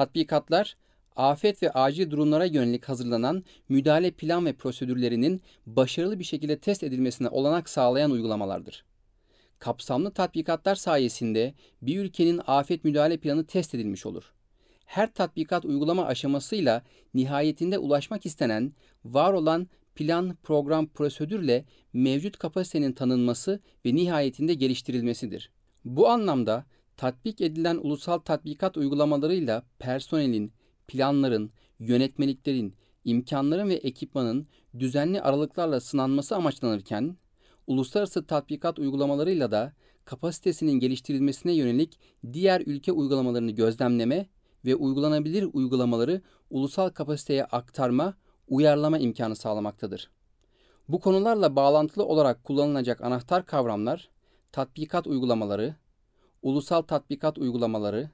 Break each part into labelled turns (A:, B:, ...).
A: Tatbikatlar, afet ve acil durumlara yönelik hazırlanan müdahale plan ve prosedürlerinin başarılı bir şekilde test edilmesine olanak sağlayan uygulamalardır. Kapsamlı tatbikatlar sayesinde bir ülkenin afet müdahale planı test edilmiş olur. Her tatbikat uygulama aşamasıyla nihayetinde ulaşmak istenen, var olan plan, program, prosedürle mevcut kapasitenin tanınması ve nihayetinde geliştirilmesidir. Bu anlamda tatbik edilen ulusal tatbikat uygulamalarıyla personelin, planların, yönetmeliklerin, imkanların ve ekipmanın düzenli aralıklarla sınanması amaçlanırken, uluslararası tatbikat uygulamalarıyla da kapasitesinin geliştirilmesine yönelik diğer ülke uygulamalarını gözlemleme ve uygulanabilir uygulamaları ulusal kapasiteye aktarma, uyarlama imkanı sağlamaktadır. Bu konularla bağlantılı olarak kullanılacak anahtar kavramlar tatbikat uygulamaları, ulusal tatbikat uygulamaları,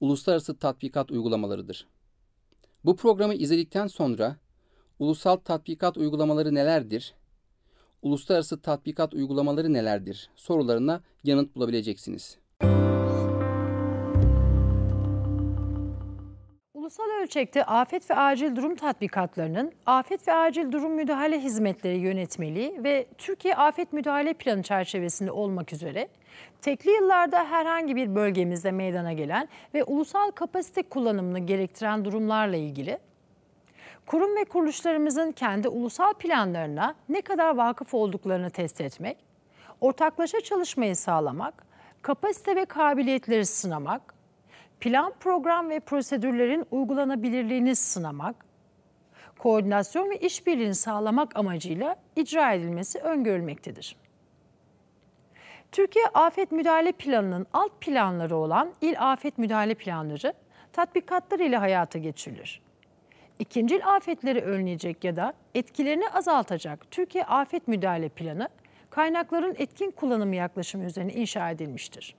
A: uluslararası tatbikat uygulamalarıdır. Bu programı izledikten sonra ulusal tatbikat uygulamaları nelerdir? Uluslararası tatbikat uygulamaları nelerdir? sorularına yanıt bulabileceksiniz.
B: ölçekte afet ve acil durum tatbikatlarının afet ve acil durum müdahale hizmetleri yönetmeliği ve Türkiye Afet Müdahale Planı çerçevesinde olmak üzere tekli yıllarda herhangi bir bölgemizde meydana gelen ve ulusal kapasite kullanımını gerektiren durumlarla ilgili kurum ve kuruluşlarımızın kendi ulusal planlarına ne kadar vakıf olduklarını test etmek, ortaklaşa çalışmayı sağlamak, kapasite ve kabiliyetleri sınamak, plan program ve prosedürlerin uygulanabilirliğini sınamak, koordinasyon ve işbirliğini sağlamak amacıyla icra edilmesi öngörülmektedir. Türkiye Afet Müdahale Planı'nın alt planları olan İl Afet Müdahale Planları tatbikatlar ile hayata geçirilir. İkincil afetleri önleyecek ya da etkilerini azaltacak Türkiye Afet Müdahale Planı, kaynakların etkin kullanımı yaklaşımı üzerine inşa edilmiştir.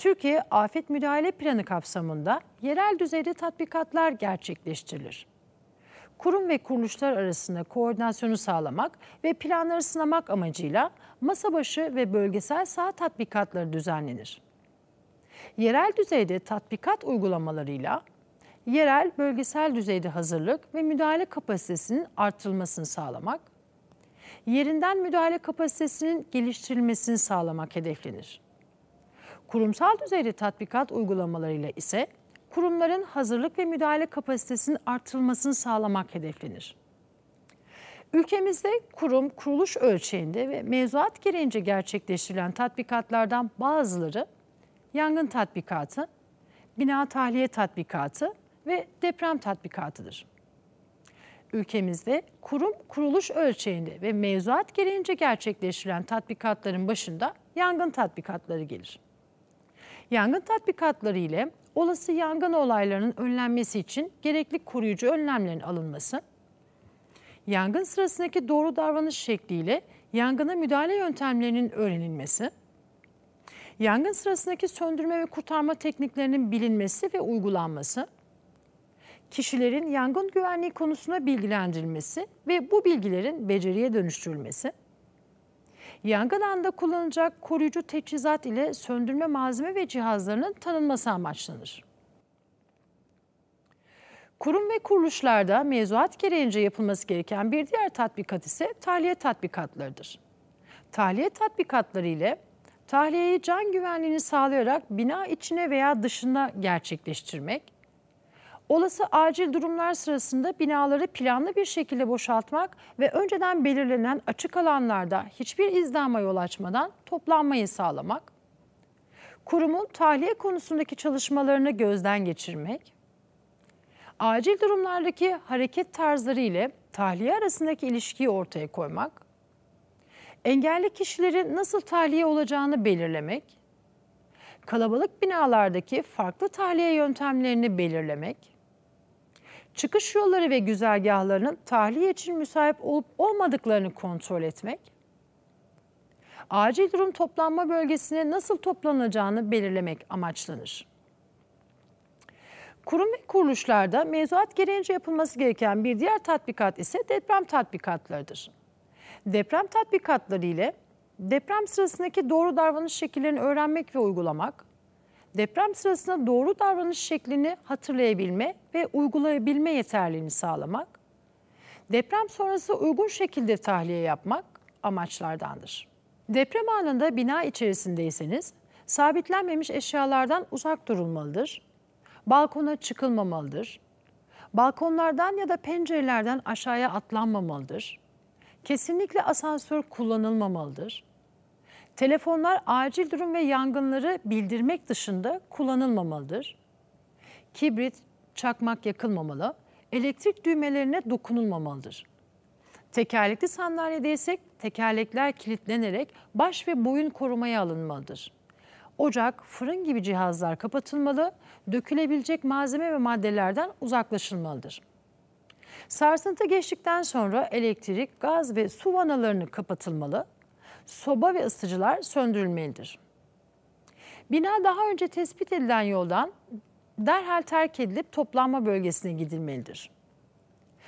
B: Türkiye Afet Müdahale Planı kapsamında yerel düzeyde tatbikatlar gerçekleştirilir. Kurum ve kuruluşlar arasında koordinasyonu sağlamak ve planları sınamak amacıyla masa başı ve bölgesel saha tatbikatları düzenlenir. Yerel düzeyde tatbikat uygulamalarıyla yerel bölgesel düzeyde hazırlık ve müdahale kapasitesinin artırılmasını sağlamak, yerinden müdahale kapasitesinin geliştirilmesini sağlamak hedeflenir. Kurumsal düzeyde tatbikat uygulamalarıyla ise kurumların hazırlık ve müdahale kapasitesinin artırılmasını sağlamak hedeflenir. Ülkemizde kurum, kuruluş ölçeğinde ve mevzuat gereğince gerçekleştirilen tatbikatlardan bazıları yangın tatbikatı, bina tahliye tatbikatı ve deprem tatbikatıdır. Ülkemizde kurum, kuruluş ölçeğinde ve mevzuat gereğince gerçekleştirilen tatbikatların başında yangın tatbikatları gelir. Yangın tatbikatları ile olası yangın olaylarının önlenmesi için gerekli koruyucu önlemlerin alınması, yangın sırasındaki doğru davranış şekliyle yangına müdahale yöntemlerinin öğrenilmesi, yangın sırasındaki söndürme ve kurtarma tekniklerinin bilinmesi ve uygulanması, kişilerin yangın güvenliği konusuna bilgilendirilmesi ve bu bilgilerin beceriye dönüştürülmesi, Yangın anda kullanılacak koruyucu teçhizat ile söndürme malzeme ve cihazlarının tanınması amaçlanır. Kurum ve kuruluşlarda mevzuat gereğince yapılması gereken bir diğer tatbikat ise tahliye tatbikatlarıdır. Tahliye tatbikatları ile tahliyeyi can güvenliğini sağlayarak bina içine veya dışına gerçekleştirmek, Olası acil durumlar sırasında binaları planlı bir şekilde boşaltmak ve önceden belirlenen açık alanlarda hiçbir izdama yol açmadan toplanmayı sağlamak. Kurumun tahliye konusundaki çalışmalarını gözden geçirmek. Acil durumlardaki hareket tarzları ile tahliye arasındaki ilişkiyi ortaya koymak. Engelli kişilerin nasıl tahliye olacağını belirlemek kalabalık binalardaki farklı tahliye yöntemlerini belirlemek, çıkış yolları ve güzergahlarının tahliye için müsait olup olmadıklarını kontrol etmek, acil durum toplanma bölgesine nasıl toplanacağını belirlemek amaçlanır. Kurum ve kuruluşlarda mevzuat gereğince yapılması gereken bir diğer tatbikat ise deprem tatbikatlarıdır. Deprem tatbikatları ile deprem sırasındaki doğru davranış şekillerini öğrenmek ve uygulamak, deprem sırasında doğru davranış şeklini hatırlayabilme ve uygulayabilme yeterliğini sağlamak, deprem sonrası uygun şekilde tahliye yapmak amaçlardandır. Deprem anında bina içerisindeyseniz sabitlenmemiş eşyalardan uzak durulmalıdır. Balkona çıkılmamalıdır. Balkonlardan ya da pencerelerden aşağıya atlanmamalıdır. Kesinlikle asansör kullanılmamalıdır. Telefonlar acil durum ve yangınları bildirmek dışında kullanılmamalıdır. Kibrit, çakmak yakılmamalı, elektrik düğmelerine dokunulmamalıdır. Tekerlekli sandalyedeysek tekerlekler kilitlenerek baş ve boyun korumaya alınmalıdır. Ocak, fırın gibi cihazlar kapatılmalı, dökülebilecek malzeme ve maddelerden uzaklaşılmalıdır. Sarsıntı geçtikten sonra elektrik, gaz ve su vanalarını kapatılmalı, soba ve ısıtıcılar söndürülmelidir. Bina daha önce tespit edilen yoldan derhal terk edilip toplanma bölgesine gidilmelidir.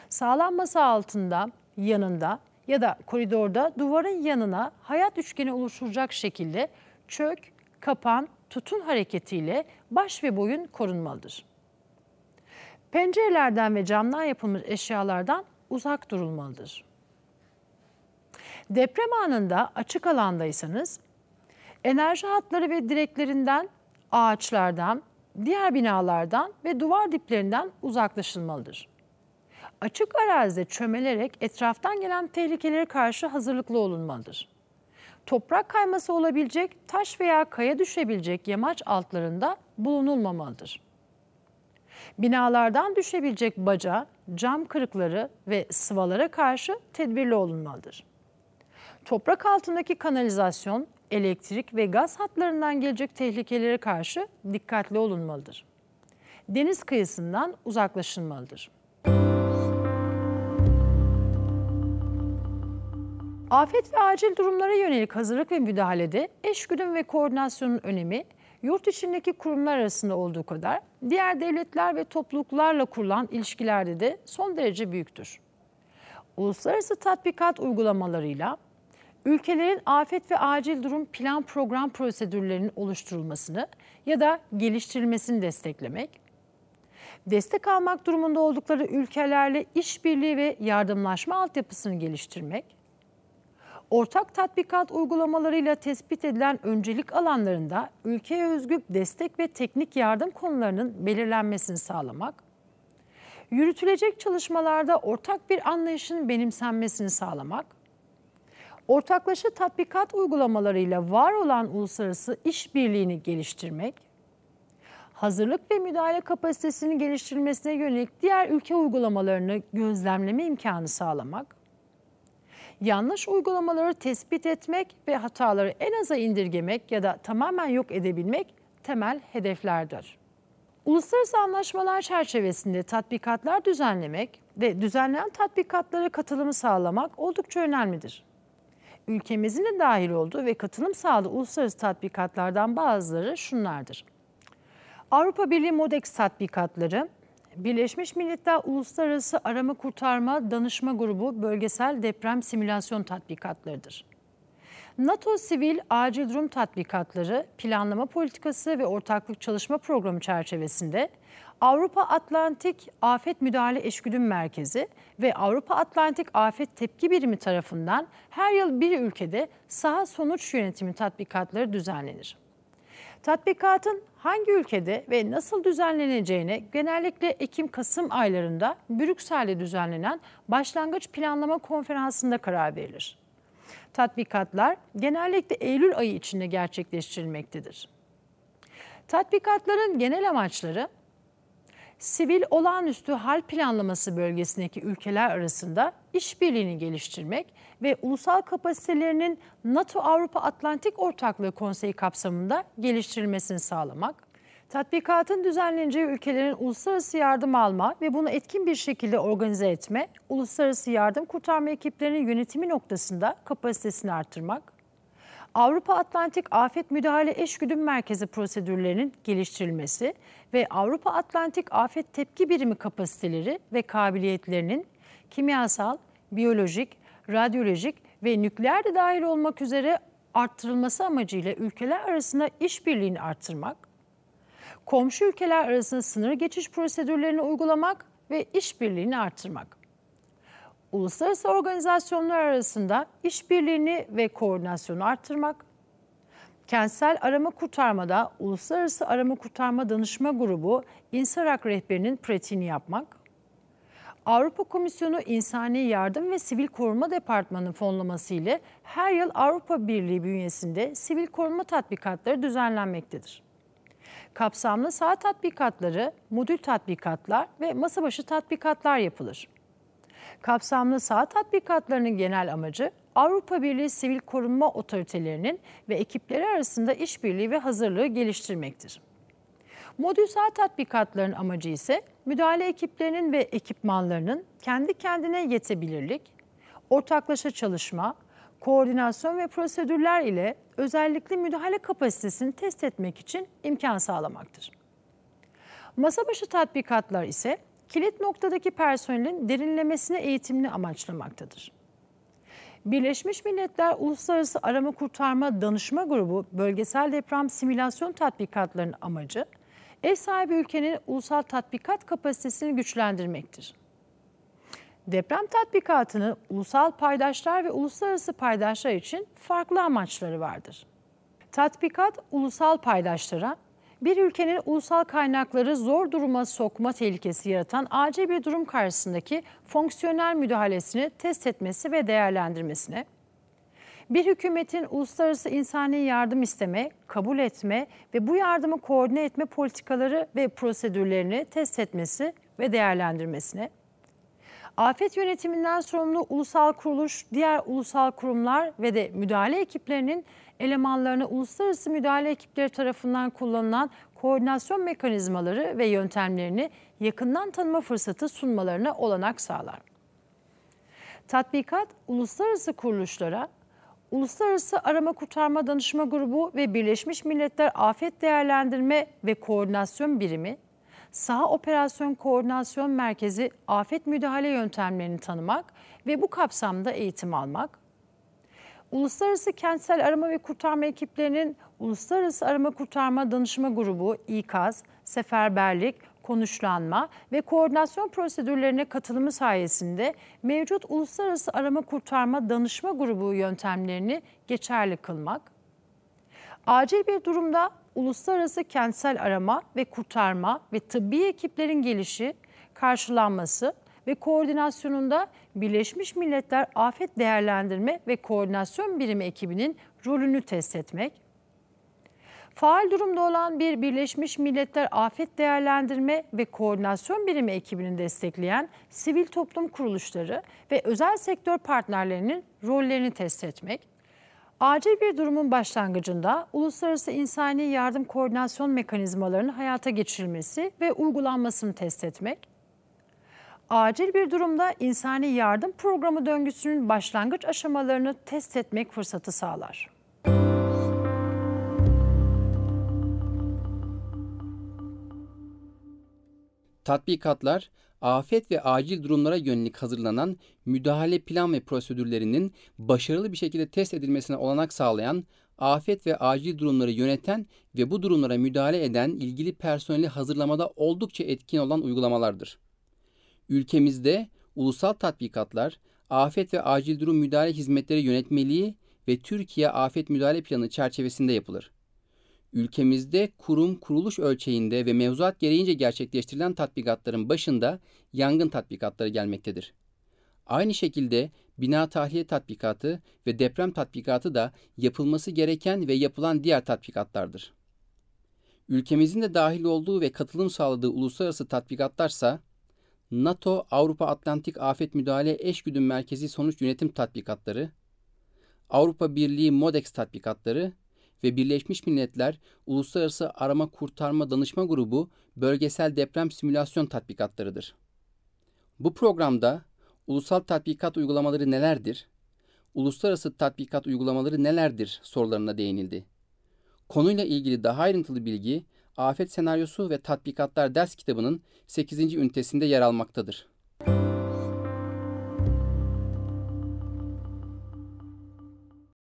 B: Sağlam masa altında, yanında ya da koridorda duvarın yanına hayat üçgeni oluşturacak şekilde çök, kapan, tutun hareketiyle baş ve boyun korunmalıdır. Pencerelerden ve camdan yapılmış eşyalardan uzak durulmalıdır. Deprem anında açık alandaysanız enerji hatları ve direklerinden, ağaçlardan, diğer binalardan ve duvar diplerinden uzaklaşılmalıdır. Açık arazide çömelerek etraftan gelen tehlikelere karşı hazırlıklı olunmalıdır. Toprak kayması olabilecek, taş veya kaya düşebilecek yamaç altlarında bulunulmamalıdır. Binalardan düşebilecek baca, cam kırıkları ve sıvalara karşı tedbirli olunmalıdır toprak altındaki kanalizasyon, elektrik ve gaz hatlarından gelecek tehlikelere karşı dikkatli olunmalıdır. Deniz kıyısından uzaklaşılmalıdır. Afet ve acil durumlara yönelik hazırlık ve müdahalede eşgüdüm ve koordinasyonun önemi yurt içindeki kurumlar arasında olduğu kadar diğer devletler ve topluluklarla kurulan ilişkilerde de son derece büyüktür. Uluslararası tatbikat uygulamalarıyla ülkelerin afet ve acil durum plan program prosedürlerinin oluşturulmasını ya da geliştirilmesini desteklemek, destek almak durumunda oldukları ülkelerle işbirliği ve yardımlaşma altyapısını geliştirmek, ortak tatbikat uygulamalarıyla tespit edilen öncelik alanlarında ülkeye özgü destek ve teknik yardım konularının belirlenmesini sağlamak, yürütülecek çalışmalarda ortak bir anlayışın benimsenmesini sağlamak, ortaklaşa tatbikat uygulamalarıyla var olan uluslararası işbirliğini geliştirmek, hazırlık ve müdahale kapasitesinin geliştirilmesine yönelik diğer ülke uygulamalarını gözlemleme imkanı sağlamak, yanlış uygulamaları tespit etmek ve hataları en aza indirgemek ya da tamamen yok edebilmek temel hedeflerdir. Uluslararası anlaşmalar çerçevesinde tatbikatlar düzenlemek ve düzenlenen tatbikatlara katılımı sağlamak oldukça önemlidir ülkemizin de dahil olduğu ve katılım sağlı uluslararası tatbikatlardan bazıları şunlardır. Avrupa Birliği Modex tatbikatları, Birleşmiş Milletler Uluslararası Arama Kurtarma Danışma Grubu Bölgesel Deprem Simülasyon Tatbikatlarıdır. NATO Sivil Acil Durum Tatbikatları, Planlama Politikası ve Ortaklık Çalışma Programı çerçevesinde Avrupa Atlantik Afet Müdahale Eşgüdüm Merkezi ve Avrupa Atlantik Afet Tepki Birimi tarafından her yıl bir ülkede saha sonuç yönetimi tatbikatları düzenlenir. Tatbikatın hangi ülkede ve nasıl düzenleneceğine genellikle Ekim-Kasım aylarında Brüksel'de düzenlenen başlangıç planlama konferansında karar verilir. Tatbikatlar genellikle Eylül ayı içinde gerçekleştirilmektedir. Tatbikatların genel amaçları sivil olağanüstü hal planlaması bölgesindeki ülkeler arasında işbirliğini geliştirmek ve ulusal kapasitelerinin NATO Avrupa Atlantik Ortaklığı Konseyi kapsamında geliştirilmesini sağlamak, tatbikatın düzenleneceği ülkelerin uluslararası yardım alma ve bunu etkin bir şekilde organize etme, uluslararası yardım kurtarma ekiplerinin yönetimi noktasında kapasitesini artırmak, Avrupa Atlantik Afet Müdahale Eşgüdüm Merkezi prosedürlerinin geliştirilmesi ve Avrupa Atlantik Afet Tepki Birimi kapasiteleri ve kabiliyetlerinin kimyasal, biyolojik, radyolojik ve nükleer de dahil olmak üzere arttırılması amacıyla ülkeler arasında işbirliğini arttırmak, komşu ülkeler arasında sınır geçiş prosedürlerini uygulamak ve işbirliğini arttırmak uluslararası organizasyonlar arasında işbirliğini ve koordinasyonu arttırmak, kentsel arama kurtarmada Uluslararası Arama Kurtarma Danışma Grubu İnsarak rehberinin pratiğini yapmak, Avrupa Komisyonu İnsani Yardım ve Sivil Koruma Departmanı fonlaması ile her yıl Avrupa Birliği bünyesinde sivil koruma tatbikatları düzenlenmektedir. Kapsamlı saha tatbikatları, modül tatbikatlar ve masa başı tatbikatlar yapılır. Kapsamlı sağ tatbikatlarının genel amacı Avrupa Birliği sivil korunma otoritelerinin ve ekipleri arasında işbirliği ve hazırlığı geliştirmektir. Modül sağ tatbikatların amacı ise müdahale ekiplerinin ve ekipmanlarının kendi kendine yetebilirlik, ortaklaşa çalışma, koordinasyon ve prosedürler ile özellikle müdahale kapasitesini test etmek için imkan sağlamaktır. Masa başı tatbikatlar ise kilit noktadaki personelin derinlemesine eğitimini amaçlamaktadır. Birleşmiş Milletler Uluslararası Arama Kurtarma Danışma Grubu bölgesel deprem simülasyon tatbikatlarının amacı ev sahibi ülkenin ulusal tatbikat kapasitesini güçlendirmektir. Deprem tatbikatını ulusal paydaşlar ve uluslararası paydaşlar için farklı amaçları vardır. Tatbikat ulusal paydaşlara bir ülkenin ulusal kaynakları zor duruma sokma tehlikesi yaratan acil bir durum karşısındaki fonksiyonel müdahalesini test etmesi ve değerlendirmesine, bir hükümetin uluslararası insani yardım isteme, kabul etme ve bu yardımı koordine etme politikaları ve prosedürlerini test etmesi ve değerlendirmesine, afet yönetiminden sorumlu ulusal kuruluş, diğer ulusal kurumlar ve de müdahale ekiplerinin elemanlarına uluslararası müdahale ekipleri tarafından kullanılan koordinasyon mekanizmaları ve yöntemlerini yakından tanıma fırsatı sunmalarına olanak sağlar. Tatbikat uluslararası kuruluşlara, Uluslararası Arama Kurtarma Danışma Grubu ve Birleşmiş Milletler Afet Değerlendirme ve Koordinasyon Birimi, Saha Operasyon Koordinasyon Merkezi afet müdahale yöntemlerini tanımak ve bu kapsamda eğitim almak, Uluslararası Kentsel Arama ve Kurtarma ekiplerinin Uluslararası Arama Kurtarma Danışma Grubu İKAZ, seferberlik, konuşlanma ve koordinasyon prosedürlerine katılımı sayesinde mevcut uluslararası arama kurtarma danışma grubu yöntemlerini geçerli kılmak, acil bir durumda uluslararası kentsel arama ve kurtarma ve tıbbi ekiplerin gelişi, karşılanması ve koordinasyonunda Birleşmiş Milletler Afet Değerlendirme ve Koordinasyon Birimi ekibinin rolünü test etmek, faal durumda olan bir Birleşmiş Milletler Afet Değerlendirme ve Koordinasyon Birimi ekibini destekleyen sivil toplum kuruluşları ve özel sektör partnerlerinin rollerini test etmek, acil bir durumun başlangıcında uluslararası insani yardım koordinasyon mekanizmalarının hayata geçirilmesi ve uygulanmasını test etmek, acil bir durumda insani yardım programı döngüsünün başlangıç aşamalarını test etmek fırsatı sağlar.
A: Tatbikatlar, afet ve acil durumlara yönelik hazırlanan müdahale plan ve prosedürlerinin başarılı bir şekilde test edilmesine olanak sağlayan, afet ve acil durumları yöneten ve bu durumlara müdahale eden ilgili personeli hazırlamada oldukça etkin olan uygulamalardır ülkemizde ulusal tatbikatlar, afet ve acil durum müdahale hizmetleri yönetmeliği ve Türkiye Afet Müdahale Planı çerçevesinde yapılır. Ülkemizde kurum kuruluş ölçeğinde ve mevzuat gereğince gerçekleştirilen tatbikatların başında yangın tatbikatları gelmektedir. Aynı şekilde bina tahliye tatbikatı ve deprem tatbikatı da yapılması gereken ve yapılan diğer tatbikatlardır. Ülkemizin de dahil olduğu ve katılım sağladığı uluslararası tatbikatlarsa NATO Avrupa Atlantik Afet Müdahale Eşgüdüm Merkezi Sonuç Yönetim Tatbikatları, Avrupa Birliği MODEX tatbikatları ve Birleşmiş Milletler Uluslararası Arama Kurtarma Danışma Grubu bölgesel deprem simülasyon tatbikatlarıdır. Bu programda ulusal tatbikat uygulamaları nelerdir? Uluslararası tatbikat uygulamaları nelerdir sorularına değinildi. Konuyla ilgili daha ayrıntılı bilgi Afet Senaryosu ve Tatbikatlar ders kitabının 8. ünitesinde yer almaktadır.